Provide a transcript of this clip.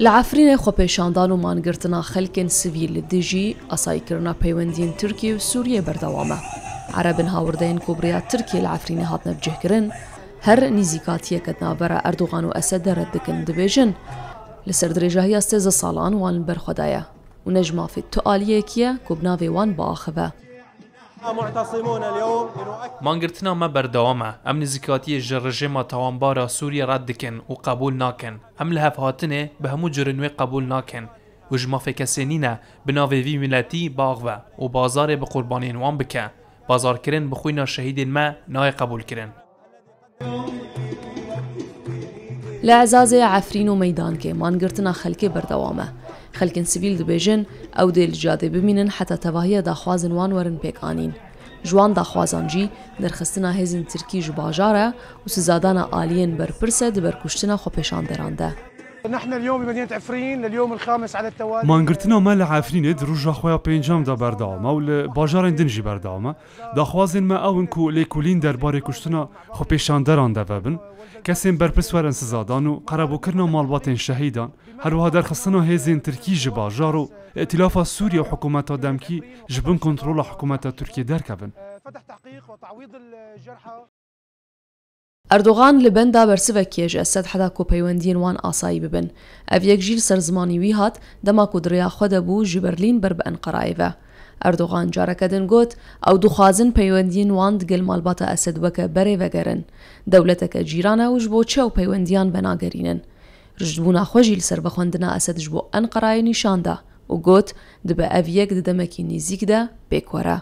لعفرين خو خۆپێشاندان و مانگرتنا خلکن سویل دیجی اصای کرنا پیوندین ترکی و سوریه بردوامه. عربن هاوردین کبریا ترکی لعفرین لە ئافرینە کرن، هر نیزیکاتی کتنا برا اردوغان و اسد درد دکن دەبێژن لسر دریجه ئەستێزە ساڵان وان برخدایه، و فی نەژمافیت تۆ ئالیەکیە کۆبناوێ وان با آخوه. مانگرتنا مە بەردەوامە ئەم نزیکاتیە ژە ڕژێمە تاوانبارە سووریە ڕات دکن و قبول ناکەن ئەم لە هاتنه بە هەموو جرنوێ قبول ناکەن و ژمافێکەسێ نینە بناوێوی میلەتی باغە و بازارێ بە قوربانێن بازار بکە بازارکردن بخوینە ما مە قبول قبولکردن. لە ئازازەیە ئافرین و مەدانکێ مانگرتنە خەلکێ بەردەوامە خەلکن سیویل دەبێژن ئەو دێلجادێ ببینن حتا تەواهیە داخوازن وان وەرن پێکانین ژوان داخوازانجی نرخستنا هێزن ترکی ji bajarە و سزادانە ئالیەن بەرپرسە دەبەرکوشتنە خۆپێشان دەرانده. نحن اليوم بمدينه عفرين لليوم الخامس على التوالي ما انقرتنا ما لعفرين دروجا خويا بينجام دا برداوما ولا باجار دنجي برداوما دا خوازن ما او انكو ليكولين دار باري كشتنا خو بيشان بيشاندران دبن كسين برپسورن سزادان و قربو كرنا مالباتين شهيدان هر وها خصنا هزين تركي جباجارو باجارو ائتلاف سوريا وحكومتا دامكي جبن كنترول حكومتا تركي دار كابن آه، فتح تحقيق وتعويض الجرحى ئەردۆغان لە بەندا بەرسە کێژە سەد حدا کۆپەیوەندیان وان ئاسایی ببن ئەڤ یەک ژیل سەرزمانی وی هات دەماک و دریا خۆدە بوو ژ بەرلین بەر بە ئەنقەرایەوە ئەردۆغان جارەکەدن گوت ئەو دوخوازن پەیوەندین وان دگەل مالباتە ئەسدوەکە بەرێ وەگەرن دەولەتەکە جیرانە وش بۆ چە و پەیوەندیان بەناگەرینن ژبوو ناخۆژیل سەر بە خوێندنا ئەسدش بۆ ئەنقەرای نیشاندا و گوت دبە ئەڤ یەک ددەمەکی نزیکدا پێکوەرە